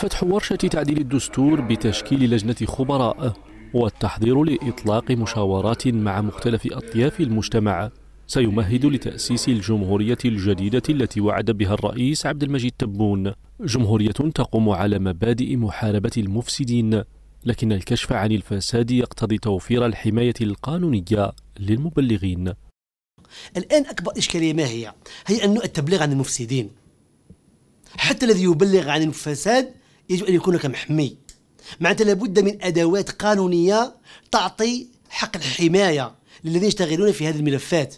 فتح ورشة تعديل الدستور بتشكيل لجنة خبراء والتحضير لإطلاق مشاورات مع مختلف أطياف المجتمع سيمهد لتأسيس الجمهورية الجديدة التي وعد بها الرئيس عبد المجيد تبون جمهورية تقوم على مبادئ محاربة المفسدين لكن الكشف عن الفساد يقتضي توفير الحماية القانونية للمبلغين الآن أكبر إشكالية ما هي؟ هي هي انه التبليغ عن المفسدين حتى الذي يبلغ عن الفساد يجب أن يكون لك محمي معناتها لابد من أدوات قانونية تعطي حق الحماية للذين يشتغلون في هذه الملفات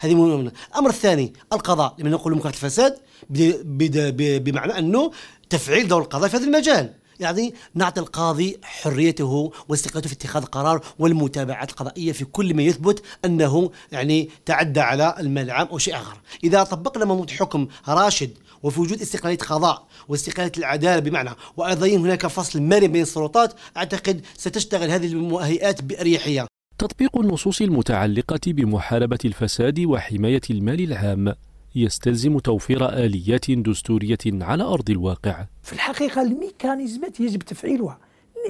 هذه مهمة الأمر الثاني القضاء لما نقول مكافحة الفساد بمعنى أنه تفعيل دور القضاء في هذا المجال يعني نعطي القاضي حريته واستقلاله في اتخاذ قرار والمتابعات القضائيه في كل ما يثبت انه يعني تعدى على المال العام او شيء اخر. اذا طبقنا منظومه حكم راشد وفي وجود استقلاليه قضاء واستقلاليه العداله بمعنى وايضا هناك فصل مرن بين السلطات اعتقد ستشتغل هذه المهيئات باريحيه. تطبيق النصوص المتعلقه بمحاربه الفساد وحمايه المال العام يستلزم توفير آليات دستورية على أرض الواقع في الحقيقة الميكانيزمات يجب تفعيلها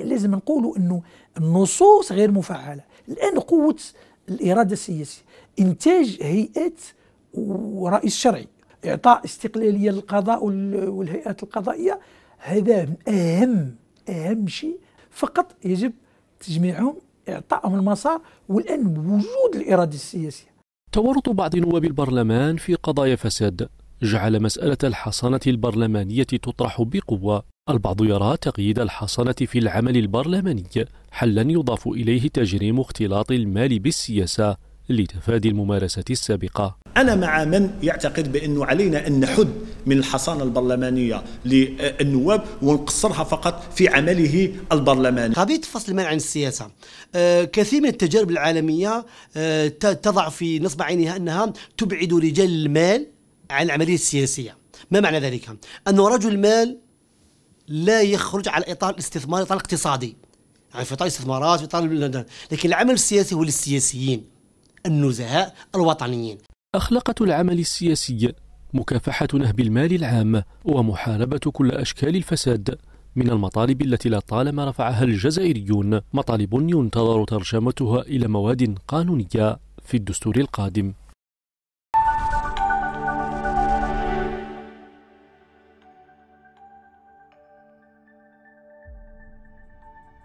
لازم نقولوا أنه النصوص غير مفعلة الآن قوة الإرادة السياسية إنتاج هيئات ورئيس شرعي إعطاء استقلالية للقضاء والهيئات القضائية هذا أهم أهم شيء فقط يجب تجميعهم إعطائهم المسار والآن وجود الإرادة السياسية تورط بعض نواب البرلمان في قضايا فساد جعل مسألة الحصانة البرلمانية تطرح بقوة البعض يرى تقييد الحصانة في العمل البرلماني حلا يضاف إليه تجريم اختلاط المال بالسياسة لتفادي الممارسة السابقة أنا مع من يعتقد بأنه علينا أن نحد من الحصانة البرلمانية للنواب ونقصرها فقط في عمله البرلماني قضية فصل المال عن السياسة آه، كثير من التجارب العالمية آه، تضع في نصب عينها أنها تبعد رجال المال عن العملية السياسية ما معنى ذلك؟ أن رجل المال لا يخرج على إطار الاستثمار إطار الاقتصادي يعني في إطار الاستثمارات في إطار لكن العمل السياسي هو للسياسيين النزهاء الوطنيين أخلاقة العمل السياسي مكافحة نهب المال العام ومحاربة كل أشكال الفساد من المطالب التي لطالما رفعها الجزائريون مطالب ينتظر ترجمتها إلى مواد قانونية في الدستور القادم